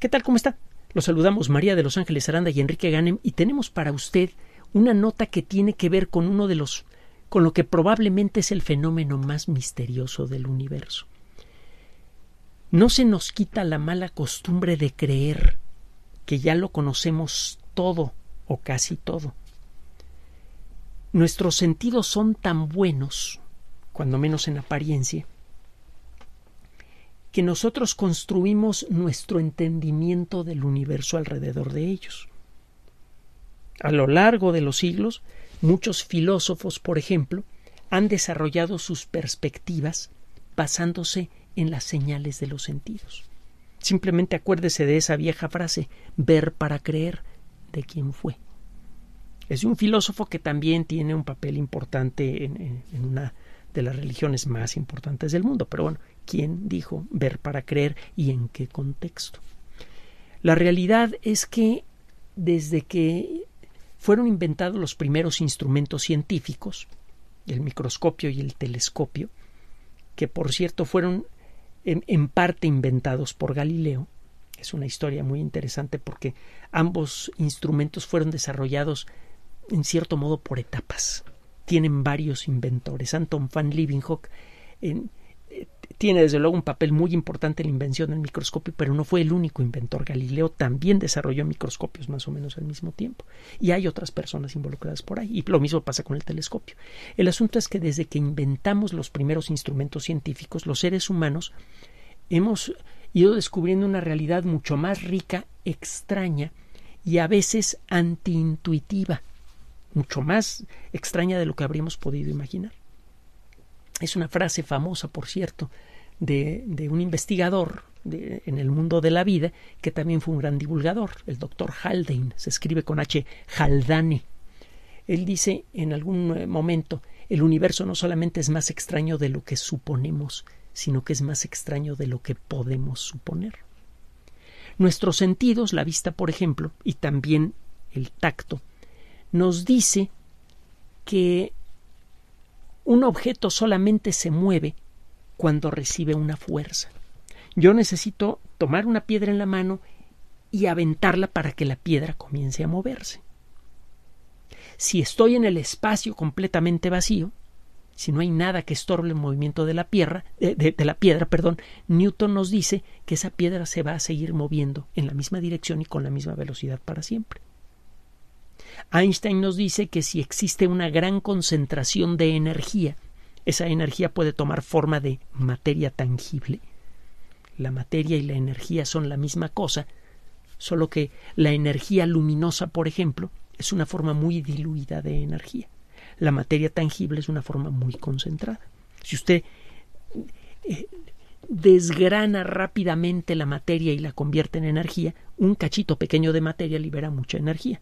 ¿Qué tal? ¿Cómo está? Los saludamos María de Los Ángeles Aranda y Enrique Ganem y tenemos para usted una nota que tiene que ver con uno de los con lo que probablemente es el fenómeno más misterioso del universo. No se nos quita la mala costumbre de creer que ya lo conocemos todo o casi todo. Nuestros sentidos son tan buenos, cuando menos en apariencia, que nosotros construimos nuestro entendimiento del universo alrededor de ellos. A lo largo de los siglos, muchos filósofos, por ejemplo, han desarrollado sus perspectivas basándose en las señales de los sentidos. Simplemente acuérdese de esa vieja frase, ver para creer de quién fue. Es un filósofo que también tiene un papel importante en, en una de las religiones más importantes del mundo, pero bueno, quién dijo ver para creer y en qué contexto. La realidad es que desde que fueron inventados los primeros instrumentos científicos, el microscopio y el telescopio, que por cierto fueron en, parte inventados por Galileo, es una historia muy interesante porque ambos instrumentos fueron desarrollados en cierto modo por etapas. Tienen varios inventores. Anton van Leeuwenhoek en, tiene desde luego un papel muy importante la invención del microscopio, pero no fue el único inventor. Galileo también desarrolló microscopios más o menos al mismo tiempo. Y hay otras personas involucradas por ahí. Y lo mismo pasa con el telescopio. El asunto es que desde que inventamos los primeros instrumentos científicos, los seres humanos hemos ido descubriendo una realidad mucho más rica, extraña y a veces antiintuitiva, mucho más extraña de lo que habríamos podido imaginar. Es una frase famosa, por cierto, de, de un investigador en el mundo de la vida que también fue un gran divulgador, el doctor Haldane, se escribe con H, Haldane. Él dice en algún eh, momento, el universo no solamente es más extraño de lo que suponemos, sino que es más extraño de lo que podemos suponer. Nuestros sentidos, la vista por ejemplo, y también el tacto, nos dice que un objeto solamente se mueve cuando recibe una fuerza. Yo necesito tomar una piedra en la mano y aventarla para que la piedra comience a moverse. Si estoy en el espacio completamente vacío, si no hay nada que estorbe el movimiento de la piedra, de, la piedra, perdón, Newton nos dice que esa piedra se va a seguir moviendo en la misma dirección y con la misma velocidad para siempre. Einstein nos dice que si existe una gran concentración de energía, esa energía puede tomar forma de materia tangible. La materia y la energía son la misma cosa, solo que la energía luminosa, por ejemplo, es una forma muy diluida de energía. La materia tangible es una forma muy concentrada. Si usted eh, desgrana rápidamente la materia y la convierte en energía, un cachito pequeño de materia libera mucha energía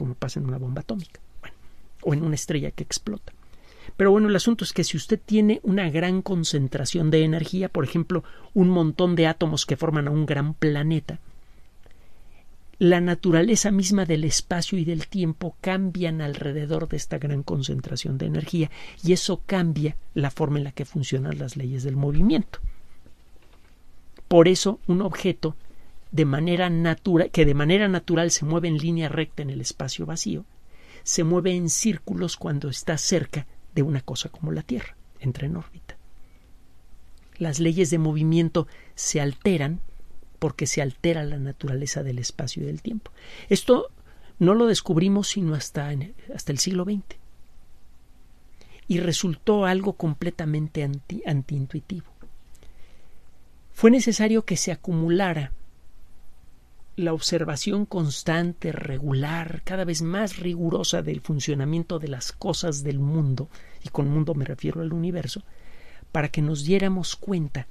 como pasa en una bomba atómica o en una estrella que explota. Pero bueno, el asunto es que si usted tiene una gran concentración de energía, por ejemplo, un montón de átomos que forman a un gran planeta, la naturaleza misma del espacio y del tiempo cambian alrededor de esta gran concentración de energía y eso cambia la forma en la que funcionan las leyes del movimiento. Por eso un objeto de manera natural, que de manera natural se mueve en línea recta en el espacio vacío, se mueve en círculos cuando está cerca de una cosa como la Tierra, entra en órbita. Las leyes de movimiento se alteran porque se altera la naturaleza del espacio y del tiempo. Esto no lo descubrimos sino hasta, hasta el siglo XX. Y resultó algo completamente anti, antiintuitivo. Fue necesario que se acumulara la observación constante, regular, cada vez más rigurosa del funcionamiento de las cosas del mundo, y con mundo me refiero al universo, para que nos diéramos cuenta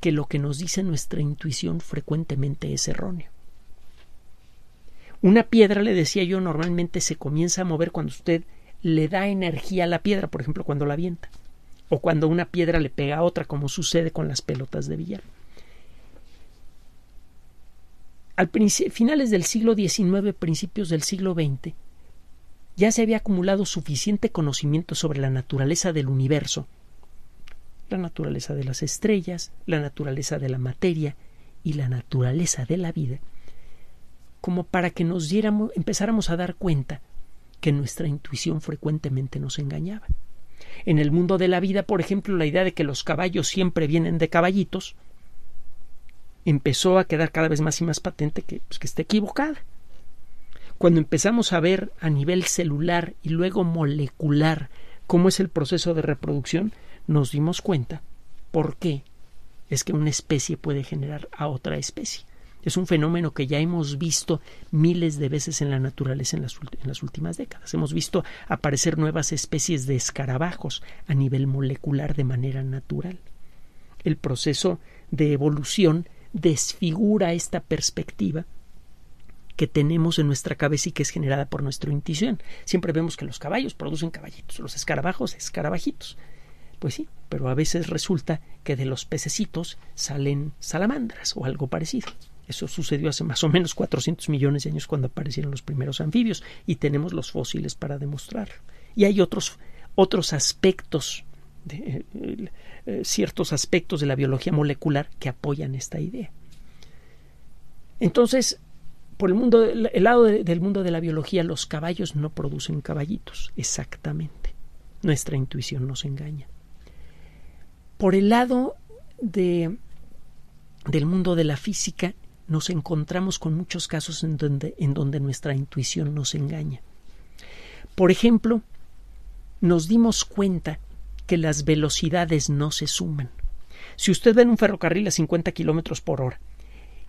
que lo que nos dice nuestra intuición frecuentemente es erróneo. Una piedra, le decía yo, normalmente se comienza a mover cuando usted le da energía a la piedra, por ejemplo, cuando la avienta, o cuando una piedra le pega a otra, como sucede con las pelotas de billar al finales del siglo XIX, principios del siglo XX, ya se había acumulado suficiente conocimiento sobre la naturaleza del universo, la naturaleza de las estrellas, la naturaleza de la materia y la naturaleza de la vida, como para que nos diéramos, empezáramos a dar cuenta que nuestra intuición frecuentemente nos engañaba. En el mundo de la vida, por ejemplo, la idea de que los caballos siempre vienen de caballitos empezó a quedar cada vez más y más patente pues, que, está equivocada. Cuando empezamos a ver a nivel celular y luego molecular cómo es el proceso de reproducción, nos dimos cuenta por qué es que una especie puede generar a otra especie. Es un fenómeno que ya hemos visto miles de veces en la naturaleza en las, últimas décadas. Hemos visto aparecer nuevas especies de escarabajos a nivel molecular de manera natural. El proceso de evolución desfigura esta perspectiva que tenemos en nuestra cabeza y que es generada por nuestra intuición. Siempre vemos que los caballos producen caballitos, los escarabajos escarabajitos. Pues sí, pero a veces resulta que de los pececitos salen salamandras o algo parecido. Eso sucedió hace más o menos 400 millones de años cuando aparecieron los primeros anfibios y tenemos los fósiles para demostrar. Y hay otros, otros aspectos eh, eh, ciertos aspectos de la biología molecular que apoyan esta idea. Entonces, por el, mundo, lado del mundo de la biología, los caballos no producen caballitos, exactamente. Nuestra intuición nos engaña. Por el lado de, del mundo de la física, nos encontramos con muchos casos en donde, en donde nuestra intuición nos engaña. Por ejemplo, nos dimos cuenta que las velocidades no se suman. Si usted ve en un ferrocarril a 50 kilómetros por hora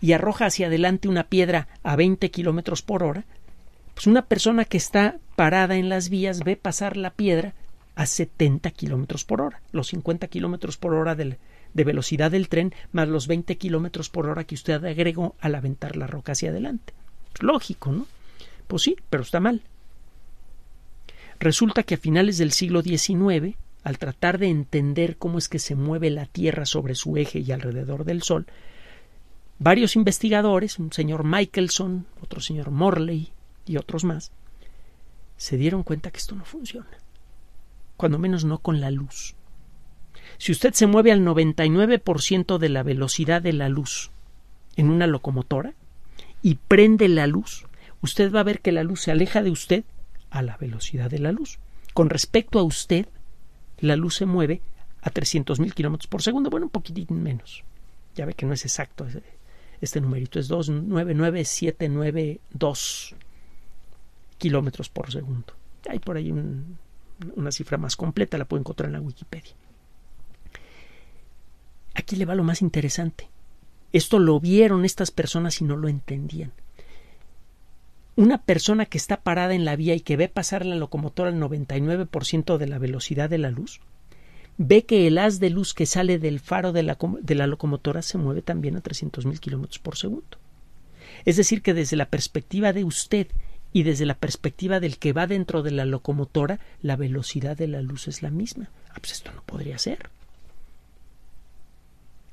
y arroja hacia adelante una piedra a 20 kilómetros por hora, pues una persona que está parada en las vías ve pasar la piedra a 70 kilómetros por hora, los 50 kilómetros por hora de velocidad del tren más los 20 kilómetros por hora que usted agregó al aventar la roca hacia adelante. Pues lógico, ¿no? Pues sí, pero está mal. Resulta que a finales del siglo XIX al tratar de entender cómo es que se mueve la Tierra sobre su eje y alrededor del Sol, varios investigadores, un señor Michelson, otro señor Morley y otros más, se dieron cuenta que esto no funciona, cuando menos no con la luz. Si usted se mueve al 99% de la velocidad de la luz en una locomotora y prende la luz, usted va a ver que la luz se aleja de usted a la velocidad de la luz. Con respecto a usted, la luz se mueve a 300.000 kilómetros por segundo, bueno, un poquitín menos. Ya ve que no es exacto este numerito, es 299792 kilómetros por segundo. Hay por ahí una cifra más completa, la puedo encontrar en la Wikipedia. Aquí le va lo más interesante. Esto lo vieron estas personas y no lo entendían una persona que está parada en la vía y que ve pasar la locomotora al 99% de la velocidad de la luz, ve que el haz de luz que sale del faro de la, locomotora se mueve también a 300.000 kilómetros por segundo. Es decir, que desde la perspectiva de usted y desde la perspectiva del que va dentro de la locomotora, la velocidad de la luz es la misma. Ah, pues esto no podría ser.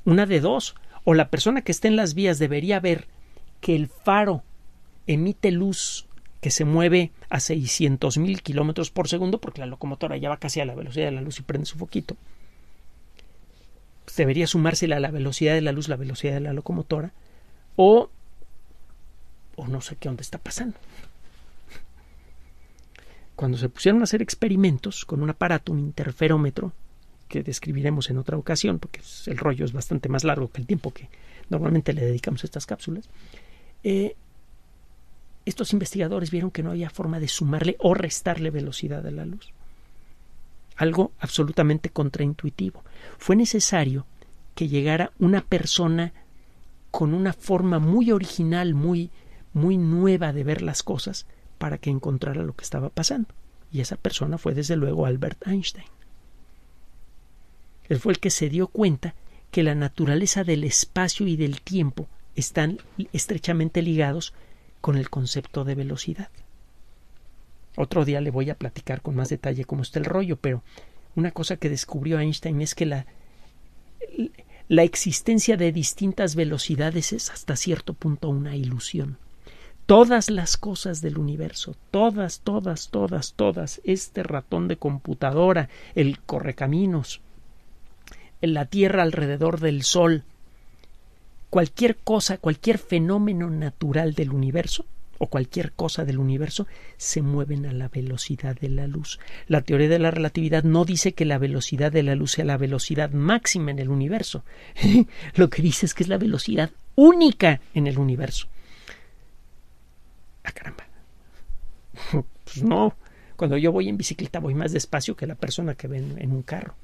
Una de dos. O la persona que está en las vías debería ver que el faro emite luz que se mueve a 600.000 kilómetros por segundo, porque la locomotora ya va casi a la velocidad de la luz y prende su foquito, debería sumársela a la velocidad de la luz, la velocidad de la locomotora, o, o no sé qué onda está pasando. Cuando se pusieron a hacer experimentos con un aparato, un interferómetro, que describiremos en otra ocasión, porque el rollo es bastante más largo que el tiempo que normalmente le dedicamos a estas cápsulas, eh, estos investigadores vieron que no había forma de sumarle o restarle velocidad a la luz. Algo absolutamente contraintuitivo. Fue necesario que llegara una persona con una forma muy original, muy, muy nueva de ver las cosas, para que encontrara lo que estaba pasando. Y esa persona fue desde luego Albert Einstein. Él fue el que se dio cuenta que la naturaleza del espacio y del tiempo están estrechamente ligados con el concepto de velocidad. Otro día le voy a platicar con más detalle cómo está el rollo, pero una cosa que descubrió Einstein es que la, la existencia de distintas velocidades es hasta cierto punto una ilusión. Todas las cosas del universo, todas, todas, todas, todas, este ratón de computadora, el correcaminos, la Tierra alrededor del Sol, cualquier cosa, cualquier fenómeno natural del universo o cualquier cosa del universo se mueven a la velocidad de la luz. La teoría de la relatividad no dice que la velocidad de la luz sea la velocidad máxima en el universo. Lo que dice es que es la velocidad única en el universo. Ah, caramba. pues no. Cuando yo voy en bicicleta voy más despacio que la persona que ve en un carro.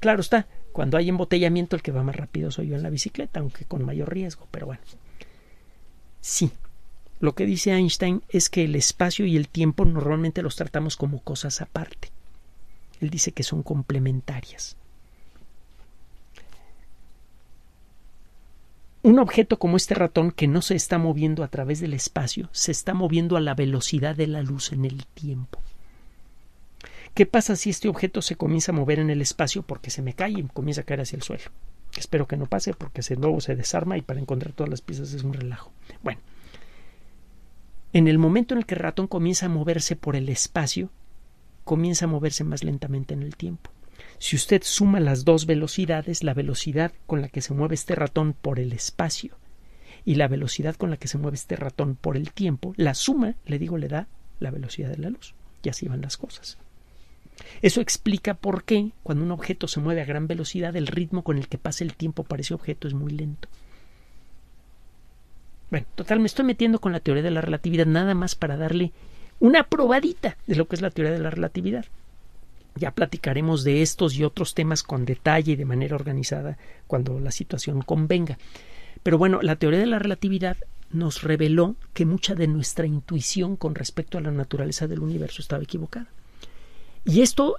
Claro está, cuando hay embotellamiento el que va más rápido soy yo en la bicicleta, aunque con mayor riesgo, pero bueno. Sí, lo que dice Einstein es que el espacio y el tiempo normalmente los tratamos como cosas aparte. Él dice que son complementarias. Un objeto como este ratón que no se está moviendo a través del espacio, se está moviendo a la velocidad de la luz en el tiempo. ¿Qué pasa si este objeto se comienza a mover en el espacio porque se me cae y comienza a caer hacia el suelo? Espero que no pase porque ese nuevo se desarma y para encontrar todas las piezas es un relajo. Bueno, en el momento en el que el ratón comienza a moverse por el espacio, comienza a moverse más lentamente en el tiempo. Si usted suma las dos velocidades, la velocidad con la que se mueve este ratón por el espacio y la velocidad con la que se mueve este ratón por el tiempo, la suma, le digo, le da la velocidad de la luz. Y así van las cosas. Eso explica por qué cuando un objeto se mueve a gran velocidad el ritmo con el que pasa el tiempo para ese objeto es muy lento. Bueno, total, me estoy metiendo con la teoría de la relatividad nada más para darle una probadita de lo que es la teoría de la relatividad. Ya platicaremos de estos y otros temas con detalle y de manera organizada cuando la situación convenga. Pero bueno, la teoría de la relatividad nos reveló que mucha de nuestra intuición con respecto a la naturaleza del universo estaba equivocada. Y esto,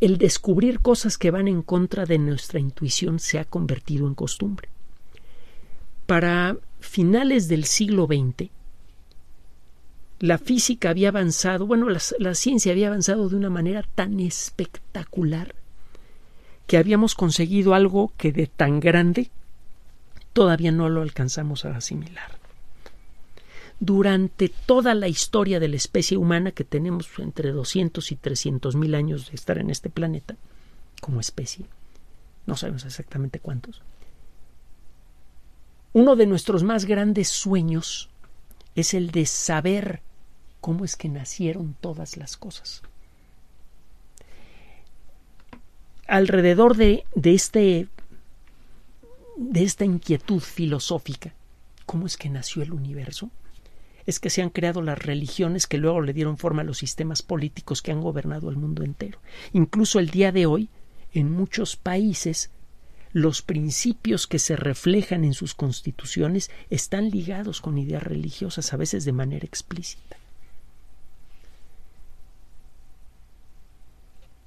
el descubrir cosas que van en contra de nuestra intuición se ha convertido en costumbre. Para finales del siglo XX, la física había avanzado, bueno, la, ciencia había avanzado de una manera tan espectacular que habíamos conseguido algo que de tan grande todavía no lo alcanzamos a asimilar durante toda la historia de la especie humana que tenemos entre 200 y 300 mil años de estar en este planeta como especie. No sabemos exactamente cuántos. Uno de nuestros más grandes sueños es el de saber cómo es que nacieron todas las cosas. Alrededor de, este de esta inquietud filosófica, ¿cómo es que nació el universo? es que se han creado las religiones que luego le dieron forma a los sistemas políticos que han gobernado el mundo entero. Incluso el día de hoy, en muchos países, los principios que se reflejan en sus constituciones están ligados con ideas religiosas, a veces de manera explícita.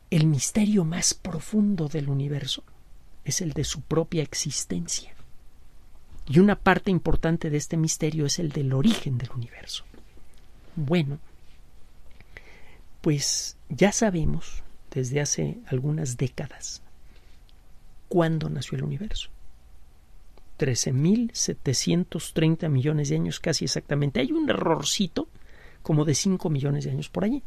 El misterio más profundo del universo es el de su propia existencia. Y una parte importante de este misterio es el del origen del universo. Bueno, pues ya sabemos desde hace algunas décadas cuándo nació el universo. 13.730 millones de años casi exactamente. Hay un errorcito como de 5 millones de años por allí.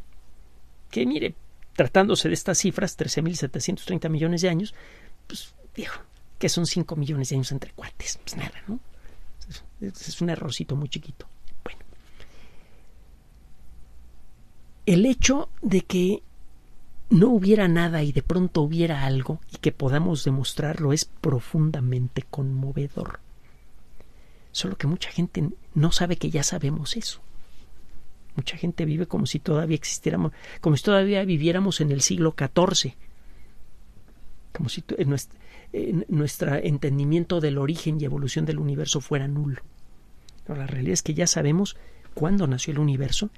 Que mire, tratándose de estas cifras, 13.730 millones de años, pues viejo que son 5 millones de años entre cuates. Pues nada, ¿no? Es, un errorcito muy chiquito. Bueno. El hecho de que no hubiera nada y de pronto hubiera algo y que podamos demostrarlo es profundamente conmovedor. Solo que mucha gente no sabe que ya sabemos eso. Mucha gente vive como si todavía existiéramos, como si todavía viviéramos en el siglo XIV, como si en nuestro entendimiento del origen y evolución del universo fuera nulo. pero la realidad es que ya sabemos cuándo nació el universo,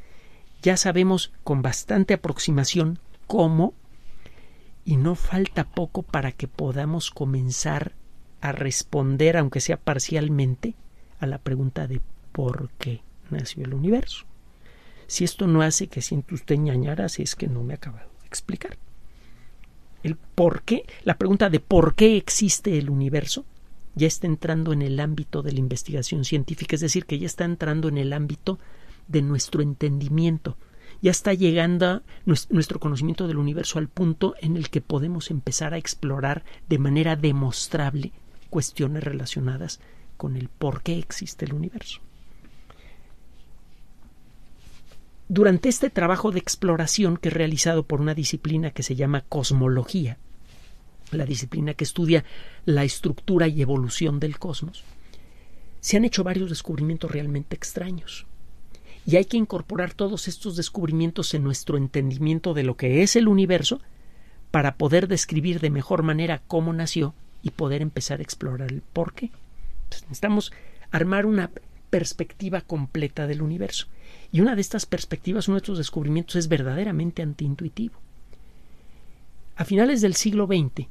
ya sabemos con bastante aproximación cómo, y no falta poco para que podamos comenzar a responder, aunque sea parcialmente, a la pregunta de por qué nació el universo. Si esto no hace que siente usted si es que no me ha acabado de explicar. El por qué, la pregunta de por qué existe el universo, ya está entrando en el ámbito de la investigación científica, es decir, que ya está entrando en el ámbito de nuestro entendimiento. Ya está llegando nuestro conocimiento del universo al punto en el que podemos empezar a explorar de manera demostrable cuestiones relacionadas con el por qué existe el universo. durante este trabajo de exploración que es realizado por una disciplina que se llama cosmología, la disciplina que estudia la estructura y evolución del cosmos, se han hecho varios descubrimientos realmente extraños. Y hay que incorporar todos estos descubrimientos en nuestro entendimiento de lo que es el universo para poder describir de mejor manera cómo nació y poder empezar a explorar el por qué. necesitamos armar una perspectiva completa del universo. Y una de estas perspectivas, uno de estos descubrimientos, es verdaderamente antiintuitivo. A finales del siglo XX,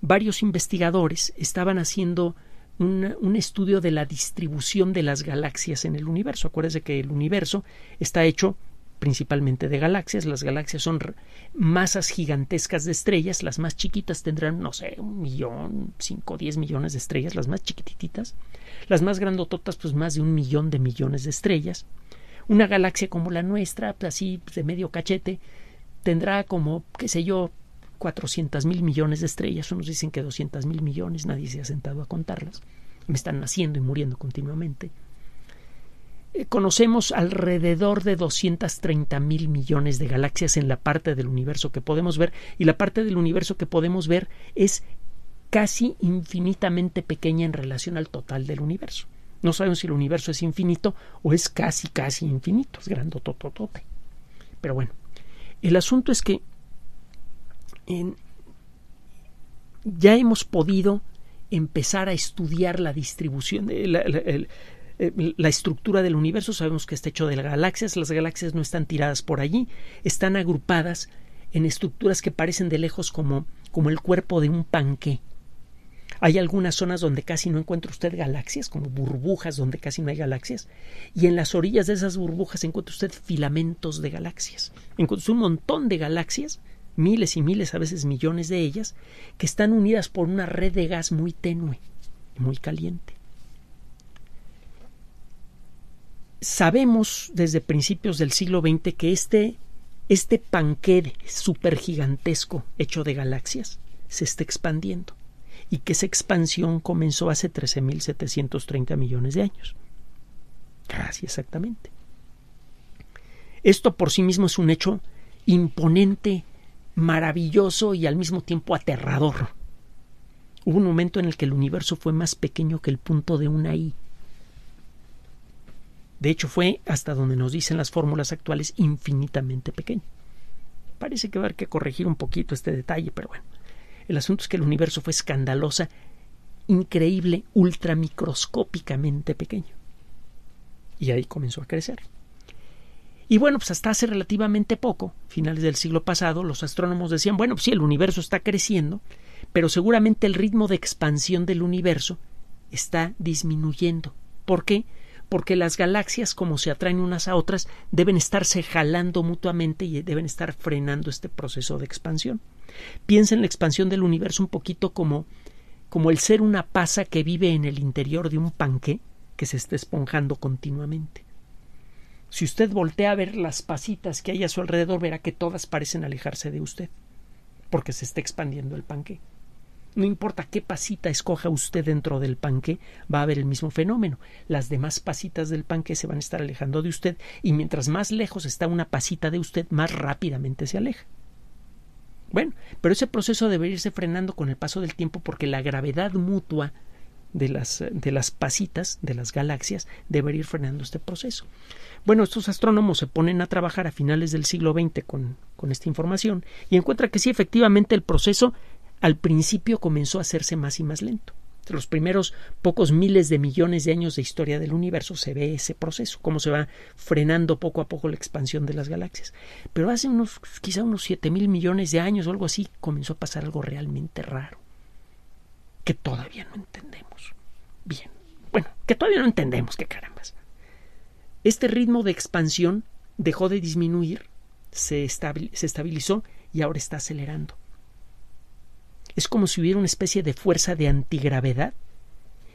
varios investigadores estaban haciendo un, estudio de la distribución de las galaxias en el universo. acuérdese que el universo está hecho principalmente de galaxias. Las galaxias son masas gigantescas de estrellas. Las más chiquitas tendrán, no sé, un millón, cinco, diez millones de estrellas, las más chiquititas. Las más grandototas, pues más de un millón de millones de estrellas. Una galaxia como la nuestra, pues, así pues, de medio cachete, tendrá como, qué sé yo, cuatrocientas mil millones de estrellas. Unos dicen que doscientas mil millones, nadie se ha sentado a contarlas. Me están naciendo y muriendo continuamente. Eh, conocemos alrededor de 230 mil millones de galaxias en la parte del universo que podemos ver y la parte del universo que podemos ver es casi infinitamente pequeña en relación al total del universo. No sabemos si el universo es infinito o es casi, casi infinito, es grandotototote. Pero bueno, el asunto es que ya hemos podido empezar a estudiar la distribución, la, eh, la estructura del universo, sabemos que está hecho de galaxias, las galaxias no están tiradas por allí, están agrupadas en estructuras que parecen de lejos como, como el cuerpo de un panque. Hay algunas zonas donde casi no encuentra usted galaxias, como burbujas donde casi no hay galaxias, y en las orillas de esas burbujas encuentra usted filamentos de galaxias. Encuentra un montón de galaxias, miles y miles, a veces millones de ellas, que están unidas por una red de gas muy tenue y muy caliente. sabemos desde principios del siglo XX que este, este super supergigantesco hecho de galaxias se está expandiendo y que esa expansión comenzó hace 13.730 millones de años. Casi exactamente. Esto por sí mismo es un hecho imponente, maravilloso y al mismo tiempo aterrador. Hubo un momento en el que el universo fue más pequeño que el punto de una I de hecho, fue hasta donde nos dicen las fórmulas actuales infinitamente pequeño. Parece que va a haber que corregir un poquito este detalle, pero bueno. El asunto es que el universo fue escandalosa, increíble, ultramicroscópicamente pequeño. Y ahí comenzó a crecer. Y bueno, pues hasta hace relativamente poco, finales del siglo pasado, los astrónomos decían, bueno, pues sí, el universo está creciendo, pero seguramente el ritmo de expansión del universo está disminuyendo. ¿Por qué? porque las galaxias, como se atraen unas a otras, deben estarse jalando mutuamente y deben estar frenando este proceso de expansión. Piensa en la expansión del universo un poquito como, como el ser una pasa que vive en el interior de un panque que se está esponjando continuamente. Si usted voltea a ver las pasitas que hay a su alrededor, verá que todas parecen alejarse de usted, porque se está expandiendo el panque. No importa qué pasita escoja usted dentro del panque, va a haber el mismo fenómeno. Las demás pasitas del panque se van a estar alejando de usted y mientras más lejos está una pasita de usted, más rápidamente se aleja. Bueno, pero ese proceso debe irse frenando con el paso del tiempo porque la gravedad mutua de las, de las pasitas, de las galaxias, debe ir frenando este proceso. Bueno, estos astrónomos se ponen a trabajar a finales del siglo XX con, con esta información y encuentran que sí, efectivamente, el proceso al principio comenzó a hacerse más y más lento. los primeros pocos miles de millones de años de historia del universo se ve ese proceso, cómo se va frenando poco a poco la expansión de las galaxias. Pero hace unos, quizá unos siete mil millones de años o algo así, comenzó a pasar algo realmente raro, que todavía no entendemos. Bien, bueno, que todavía no entendemos, qué carambas. Este ritmo de expansión dejó de disminuir, se estabilizó y ahora está acelerando es como si hubiera una especie de fuerza de antigravedad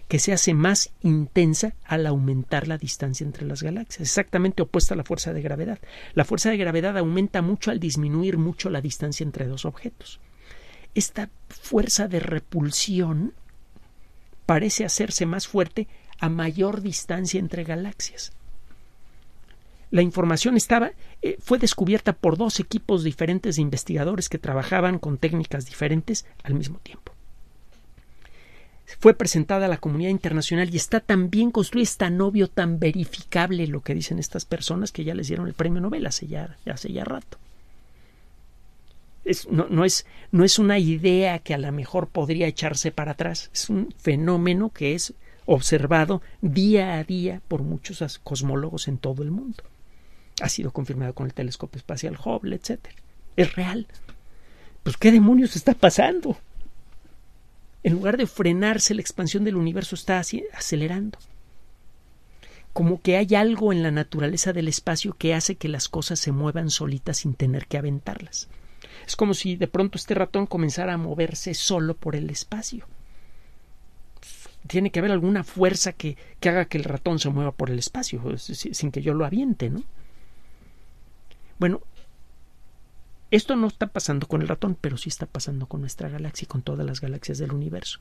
que se hace más intensa al aumentar la distancia entre las galaxias, exactamente opuesta a la fuerza de gravedad. La fuerza de gravedad aumenta mucho al disminuir mucho la distancia entre dos objetos. Esta fuerza de repulsión parece hacerse más fuerte a mayor distancia entre galaxias. La información estaba, eh, fue descubierta por dos equipos diferentes de investigadores que trabajaban con técnicas diferentes al mismo tiempo. Fue presentada a la comunidad internacional y está tan bien construida, está tan tan verificable lo que dicen estas personas que ya les dieron el premio Nobel hace ya, hace ya rato. no, no, es, no es una idea que a lo mejor podría echarse para atrás, es un fenómeno que es observado día a día por muchos cosmólogos en todo el mundo. Ha sido confirmado con el telescopio espacial Hubble, etc. Es real. Pues qué demonios está pasando. En lugar de frenarse, la expansión del universo está acelerando. Como que hay algo en la naturaleza del espacio que hace que las cosas se muevan solitas sin tener que aventarlas. Es como si de pronto este ratón comenzara a moverse solo por el espacio. Tiene que haber alguna fuerza que, que haga que el ratón se mueva por el espacio, sin que yo lo aviente, ¿no? Bueno, esto no está pasando con el ratón, pero sí está pasando con nuestra galaxia y con todas las galaxias del universo.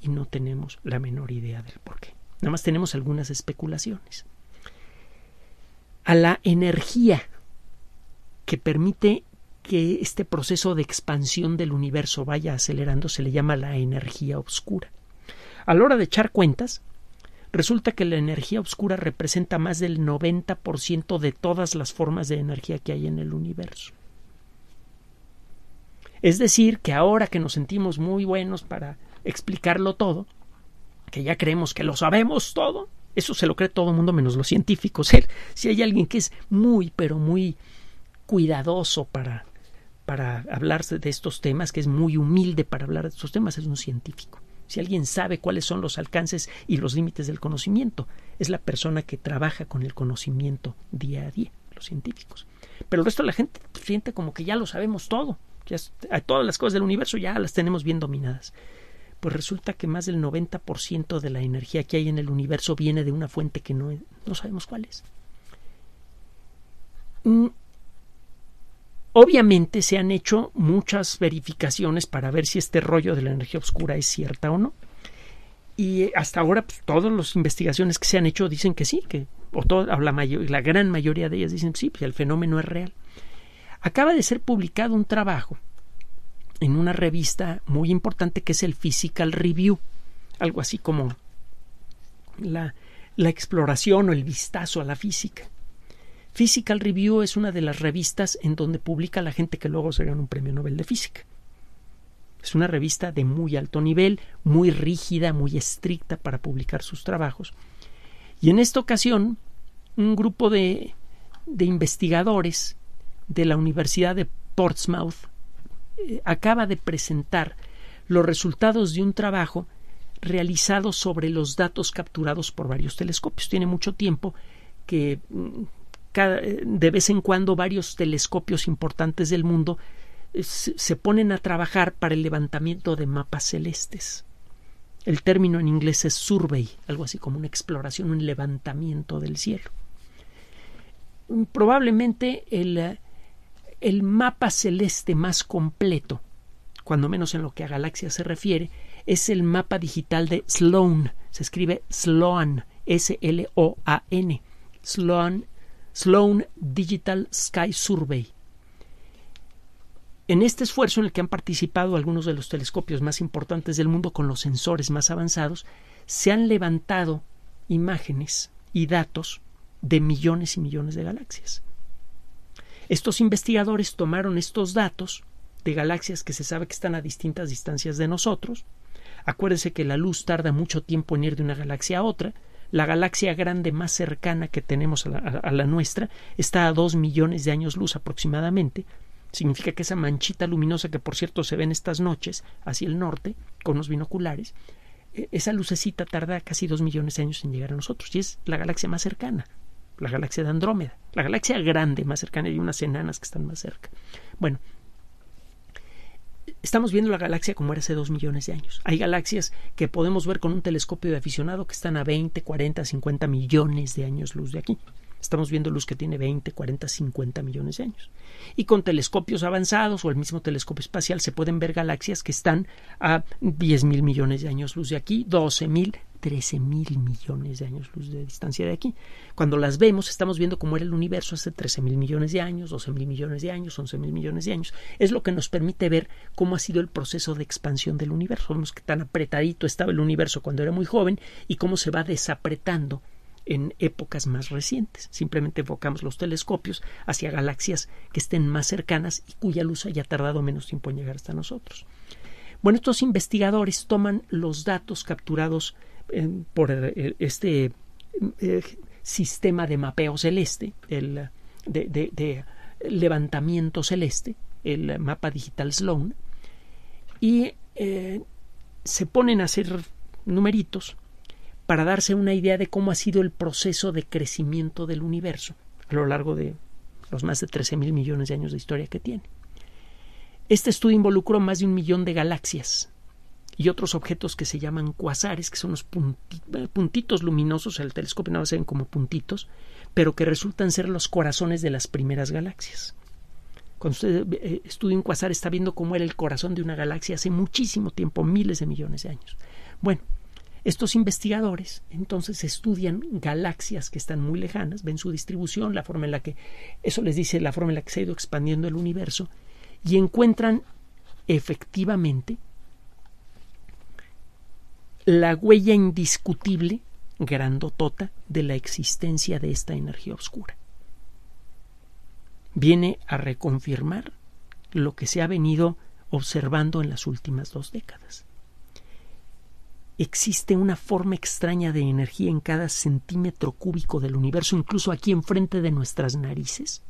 Y no tenemos la menor idea del por qué. Nada más tenemos algunas especulaciones. A la energía que permite que este proceso de expansión del universo vaya acelerando se le llama la energía oscura. A la hora de echar cuentas, Resulta que la energía oscura representa más del 90% de todas las formas de energía que hay en el universo. Es decir, que ahora que nos sentimos muy buenos para explicarlo todo, que ya creemos que lo sabemos todo, eso se lo cree todo el mundo menos los científicos. Si hay alguien que es muy, pero muy cuidadoso para, para hablar de estos temas, que es muy humilde para hablar de estos temas, es un científico. Si alguien sabe cuáles son los alcances y los límites del conocimiento, es la persona que trabaja con el conocimiento día a día, los científicos. Pero el resto de la gente siente como que ya lo sabemos todo, a todas las cosas del universo ya las tenemos bien dominadas. Pues resulta que más del 90% de la energía que hay en el universo viene de una fuente que no, no sabemos cuál es. Mm, Obviamente se han hecho muchas verificaciones para ver si este rollo de la energía oscura es cierta o no. Y hasta ahora pues, todas las investigaciones que se han hecho dicen que sí, que o, todo, la, la gran mayoría de ellas dicen sí, pues, el fenómeno es real. Acaba de ser publicado un trabajo en una revista muy importante que es el Physical Review, algo así como la, la exploración o el vistazo a la física. Physical Review es una de las revistas en donde publica la gente que luego se gana un premio Nobel de Física. Es una revista de muy alto nivel, muy rígida, muy estricta para publicar sus trabajos. Y en esta ocasión, un grupo de, investigadores de la Universidad de Portsmouth eh, acaba de presentar los resultados de un trabajo realizado sobre los datos capturados por varios telescopios. Tiene mucho tiempo que mm, eh, de vez en cuando varios telescopios importantes del mundo eh, se ponen a trabajar para el levantamiento de mapas celestes. El término en inglés es survey, algo así como una exploración, un levantamiento del cielo. Mm, probablemente eh, el, mapa celeste más completo, cuando menos en lo que a galaxias se refiere, es el mapa digital de Sloan. Se escribe Sloan, S-L-O-A-N. Sloan Sloan Digital Sky Survey. En este esfuerzo en el que han participado algunos de los telescopios más importantes del mundo con los sensores más avanzados, se han levantado imágenes y datos de millones y millones de galaxias. Estos investigadores tomaron estos datos de galaxias que se sabe que están a distintas distancias de nosotros. Acuérdense que la luz tarda mucho tiempo en ir de una galaxia a otra, la galaxia grande más cercana que tenemos a la, nuestra está a dos millones de años luz aproximadamente, significa que esa manchita luminosa que por cierto se ve en estas noches hacia el norte con los binoculares, e, esa lucecita tarda casi dos millones de años en llegar a nosotros y es la galaxia más cercana, la galaxia de Andrómeda, la galaxia grande más cercana y unas enanas que están más cerca. Bueno, estamos viendo la galaxia como era hace dos millones de años. Hay galaxias que podemos ver con un telescopio de aficionado que están a 20, 40, 50 millones de años luz de aquí. Estamos viendo luz que tiene 20, 40, 50 millones de años. Y con telescopios avanzados o el mismo telescopio espacial se pueden ver galaxias que están a diez mil millones de años luz de aquí, 12 mil, 13 mil millones de años luz de distancia de aquí. Cuando las vemos, estamos viendo cómo era el universo hace 13 mil millones de años, 12 mil millones de años, 11 mil millones de años. Es lo que nos permite ver cómo ha sido el proceso de expansión del universo. Vemos que tan apretadito estaba el universo cuando era muy joven y cómo se va desapretando en épocas más recientes. Simplemente enfocamos los telescopios hacia galaxias que estén más cercanas y cuya luz haya tardado menos tiempo en llegar hasta nosotros. Bueno, estos investigadores toman los datos capturados por eh, eh, este eh, sistema de mapeo celeste, de, levantamiento celeste, el mapa digital Sloan, y se ponen a hacer numeritos para darse una idea de cómo ha sido el proceso de crecimiento del universo a lo largo de los más de 13 mil millones de años de historia que tiene. Este estudio involucró más de un millón de galaxias y otros objetos que se llaman cuasares, que son los eh, puntitos luminosos, el telescopio no se ven como puntitos, pero que resultan ser los corazones de las primeras galaxias. Cuando usted eh, estudia un cuasar está viendo cómo era el corazón de una galaxia hace muchísimo tiempo, miles de millones de años. Bueno, estos investigadores entonces estudian galaxias que están muy lejanas, ven su distribución, la forma en la que, eso les dice la forma en la que se ha ido expandiendo el universo, y encuentran efectivamente la huella indiscutible, grandotota, de la existencia de esta energía oscura. Viene a reconfirmar lo que se ha venido observando en las últimas dos décadas. Existe una forma extraña de energía en cada centímetro cúbico del universo, incluso aquí enfrente de nuestras narices,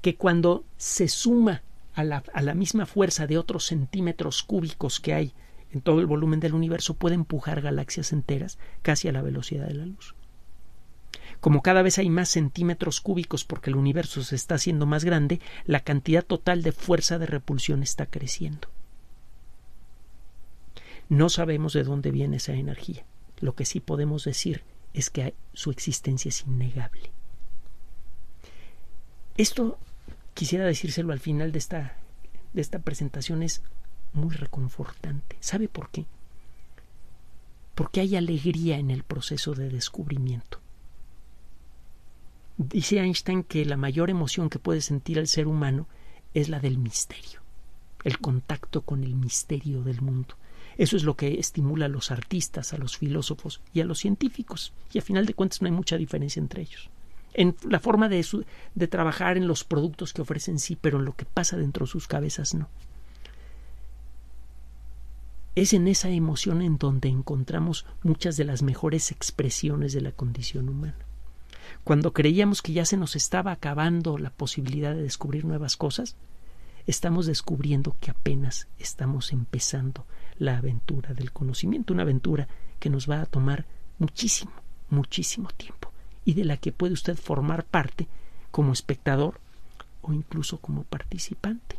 que cuando se suma a la, a la misma fuerza de otros centímetros cúbicos que hay en todo el volumen del universo puede empujar galaxias enteras casi a la velocidad de la luz. Como cada vez hay más centímetros cúbicos porque el universo se está haciendo más grande, la cantidad total de fuerza de repulsión está creciendo. No sabemos de dónde viene esa energía. Lo que sí podemos decir es que su existencia es innegable. Esto quisiera decírselo al final de esta, de esta presentación es muy reconfortante. ¿Sabe por qué? Porque hay alegría en el proceso de descubrimiento. Dice Einstein que la mayor emoción que puede sentir el ser humano es la del misterio, el contacto con el misterio del mundo. Eso es lo que estimula a los artistas, a los filósofos y a los científicos. Y a final de cuentas no hay mucha diferencia entre ellos. En la forma de, de trabajar en los productos que ofrecen sí, pero en lo que pasa dentro de sus cabezas no. Es en esa emoción en donde encontramos muchas de las mejores expresiones de la condición humana. Cuando creíamos que ya se nos estaba acabando la posibilidad de descubrir nuevas cosas, estamos descubriendo que apenas estamos empezando la aventura del conocimiento, una aventura que nos va a tomar muchísimo, muchísimo tiempo y de la que puede usted formar parte como espectador o incluso como participante.